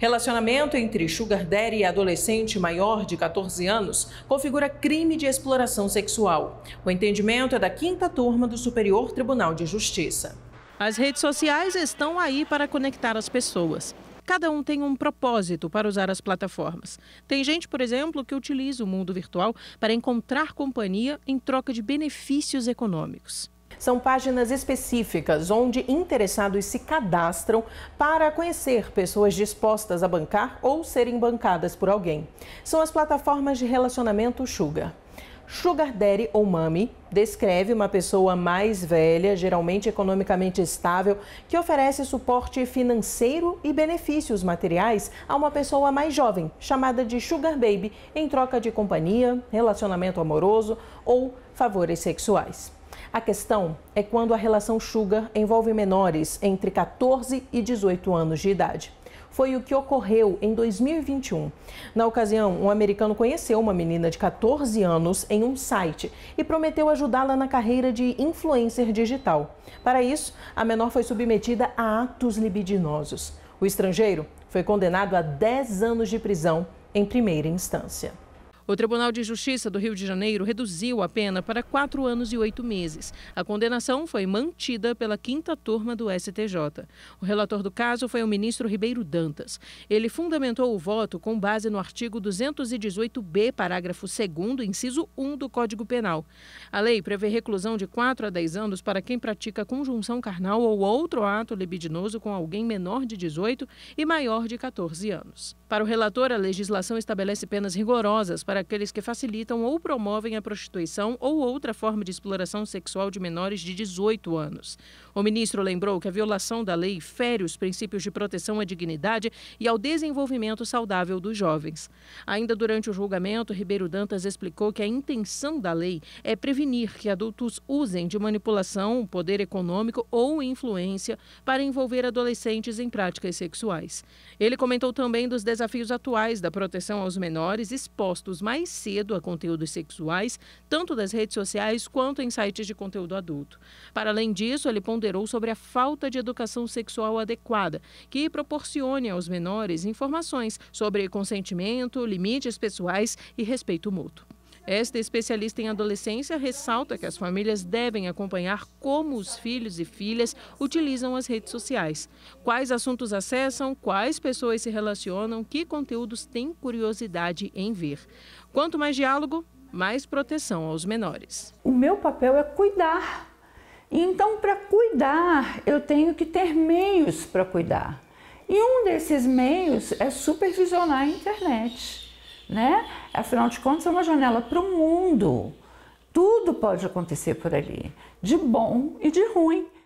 Relacionamento entre sugar daddy e adolescente maior de 14 anos configura crime de exploração sexual. O entendimento é da quinta turma do Superior Tribunal de Justiça. As redes sociais estão aí para conectar as pessoas. Cada um tem um propósito para usar as plataformas. Tem gente, por exemplo, que utiliza o mundo virtual para encontrar companhia em troca de benefícios econômicos. São páginas específicas onde interessados se cadastram para conhecer pessoas dispostas a bancar ou serem bancadas por alguém. São as plataformas de relacionamento Sugar. Sugar daddy ou mami descreve uma pessoa mais velha, geralmente economicamente estável, que oferece suporte financeiro e benefícios materiais a uma pessoa mais jovem, chamada de sugar baby, em troca de companhia, relacionamento amoroso ou favores sexuais. A questão é quando a relação sugar envolve menores entre 14 e 18 anos de idade foi o que ocorreu em 2021. Na ocasião, um americano conheceu uma menina de 14 anos em um site e prometeu ajudá-la na carreira de influencer digital. Para isso, a menor foi submetida a atos libidinosos. O estrangeiro foi condenado a 10 anos de prisão em primeira instância. O Tribunal de Justiça do Rio de Janeiro reduziu a pena para quatro anos e oito meses. A condenação foi mantida pela quinta turma do STJ. O relator do caso foi o ministro Ribeiro Dantas. Ele fundamentou o voto com base no artigo 218b, parágrafo 2, inciso 1 do Código Penal. A lei prevê reclusão de 4 a 10 anos para quem pratica conjunção carnal ou outro ato libidinoso com alguém menor de 18 e maior de 14 anos. Para o relator, a legislação estabelece penas rigorosas para aqueles que facilitam ou promovem a prostituição ou outra forma de exploração sexual de menores de 18 anos. O ministro lembrou que a violação da lei fere os princípios de proteção à dignidade e ao desenvolvimento saudável dos jovens. Ainda durante o julgamento, Ribeiro Dantas explicou que a intenção da lei é prevenir que adultos usem de manipulação, poder econômico ou influência para envolver adolescentes em práticas sexuais. Ele comentou também dos desafios atuais da proteção aos menores expostos mais mais cedo a conteúdos sexuais, tanto das redes sociais quanto em sites de conteúdo adulto. Para além disso, ele ponderou sobre a falta de educação sexual adequada, que proporcione aos menores informações sobre consentimento, limites pessoais e respeito mútuo. Esta especialista em adolescência ressalta que as famílias devem acompanhar como os filhos e filhas utilizam as redes sociais, quais assuntos acessam, quais pessoas se relacionam, que conteúdos têm curiosidade em ver. Quanto mais diálogo, mais proteção aos menores. O meu papel é cuidar. Então, para cuidar, eu tenho que ter meios para cuidar. E um desses meios é supervisionar a internet né? Afinal de contas, é uma janela para o mundo. Tudo pode acontecer por ali, de bom e de ruim.